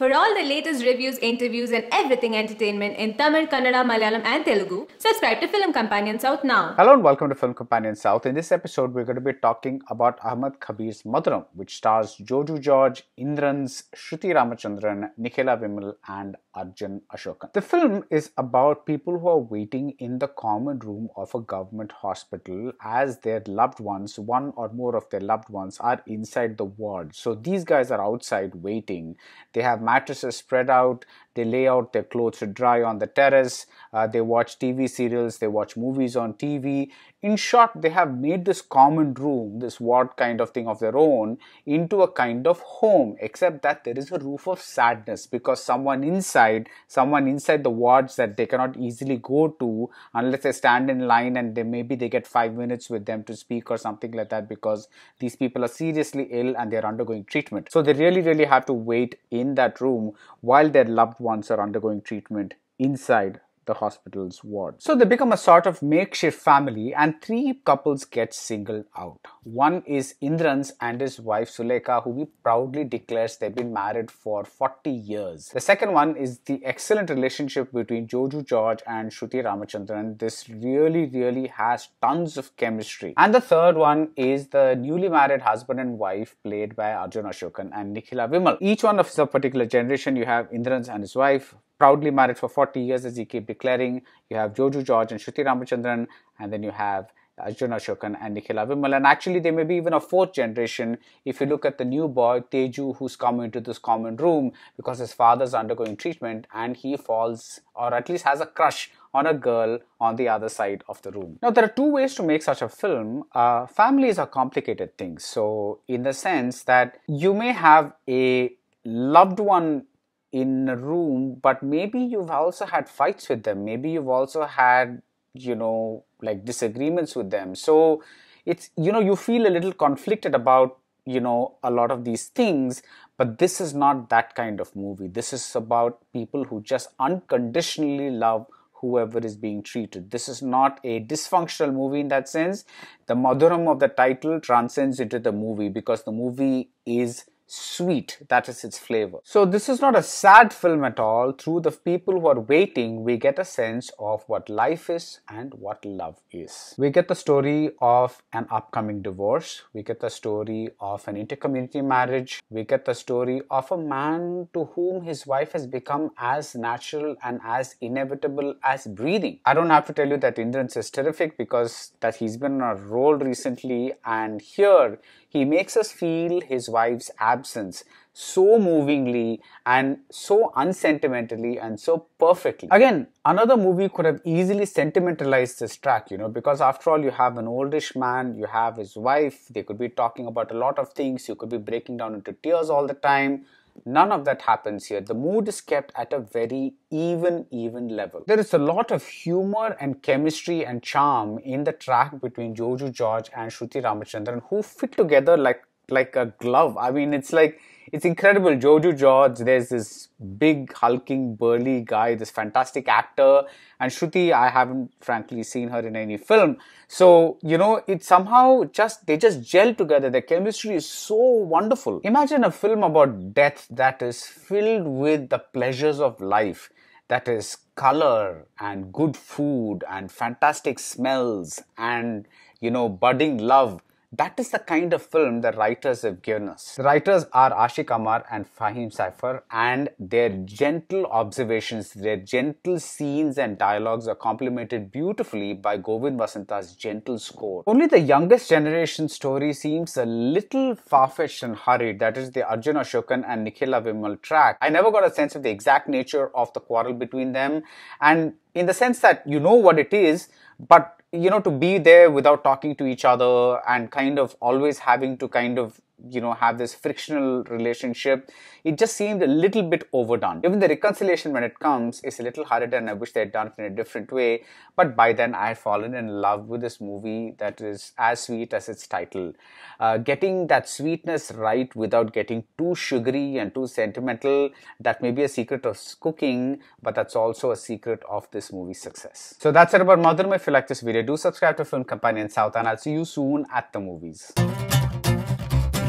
For all the latest reviews, interviews and everything entertainment in Tamil, Kannada, Malayalam and Telugu, subscribe to Film Companion South now. Hello and welcome to Film Companion South. In this episode, we're going to be talking about Ahmad Kabir's Madhuram, which stars Joju George, Indrans, Shruti Ramachandran, Nikhila Vimal and Arjun Ashokan. The film is about people who are waiting in the common room of a government hospital as their loved ones, one or more of their loved ones, are inside the ward. So these guys are outside waiting. They have mattresses spread out, they lay out their clothes to dry on the terrace, uh, they watch TV serials, they watch movies on TV. In short, they have made this common room, this ward kind of thing of their own, into a kind of home, except that there is a roof of sadness because someone inside, someone inside the wards that they cannot easily go to unless they stand in line and they maybe they get five minutes with them to speak or something like that because these people are seriously ill and they're undergoing treatment. So they really, really have to wait in that room while their loved ones are undergoing treatment inside the hospital's ward. So they become a sort of makeshift family and three couples get singled out. One is Indran's and his wife Suleka who proudly declares they've been married for 40 years. The second one is the excellent relationship between Joju George and Shruti Ramachandran. This really really has tons of chemistry. And the third one is the newly married husband and wife played by Arjun Ashokan and Nikhila Vimal. Each one of the particular generation you have Indran's and his wife, proudly married for 40 years, as you keep declaring. You have Joju George and Shruti Ramachandran, and then you have Arjuna Shokan and Nikhila Vimal. And actually, there may be even a fourth generation if you look at the new boy, Teju, who's come into this common room because his father's undergoing treatment and he falls or at least has a crush on a girl on the other side of the room. Now, there are two ways to make such a film. Uh, families are complicated things. So, in the sense that you may have a loved one in a room, but maybe you've also had fights with them. Maybe you've also had, you know, like disagreements with them. So it's, you know, you feel a little conflicted about, you know, a lot of these things, but this is not that kind of movie. This is about people who just unconditionally love whoever is being treated. This is not a dysfunctional movie in that sense. The madhuram of the title transcends into the movie because the movie is sweet. That is its flavor. So this is not a sad film at all. Through the people who are waiting, we get a sense of what life is and what love is. We get the story of an upcoming divorce. We get the story of an intercommunity marriage. We get the story of a man to whom his wife has become as natural and as inevitable as breathing. I don't have to tell you that Indran's is terrific because that he's been on a roll recently and here he makes us feel his wife's absence absence so movingly and so unsentimentally and so perfectly. Again, another movie could have easily sentimentalized this track, you know, because after all, you have an oldish man, you have his wife, they could be talking about a lot of things, you could be breaking down into tears all the time. None of that happens here. The mood is kept at a very even, even level. There is a lot of humor and chemistry and charm in the track between Joju George and Shruti Ramachandran, who fit together like like a glove. I mean, it's like it's incredible. Jojo George, there's this big hulking burly guy, this fantastic actor, and Shruti. I haven't frankly seen her in any film, so you know it somehow just they just gel together. Their chemistry is so wonderful. Imagine a film about death that is filled with the pleasures of life that is color and good food and fantastic smells and you know budding love that is the kind of film the writers have given us. The writers are Ashik Amar and Fahim Saifar, and their gentle observations, their gentle scenes and dialogues are complemented beautifully by Govind Vasanta's gentle score. Only the youngest generation story seems a little far-fetched and hurried, that is the Arjun Ashokan and Nikhila Vimal track. I never got a sense of the exact nature of the quarrel between them, and in the sense that you know what it is, but you know to be there without talking to each other and kind of always having to kind of you know have this frictional relationship it just seemed a little bit overdone even the reconciliation when it comes is a little harder than i wish they had done it in a different way but by then i had fallen in love with this movie that is as sweet as its title uh, getting that sweetness right without getting too sugary and too sentimental that may be a secret of cooking but that's also a secret of this movie's success so that's it about Madhuram if you like this video do subscribe to Film Companion South and I'll see you soon at the movies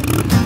Thank you.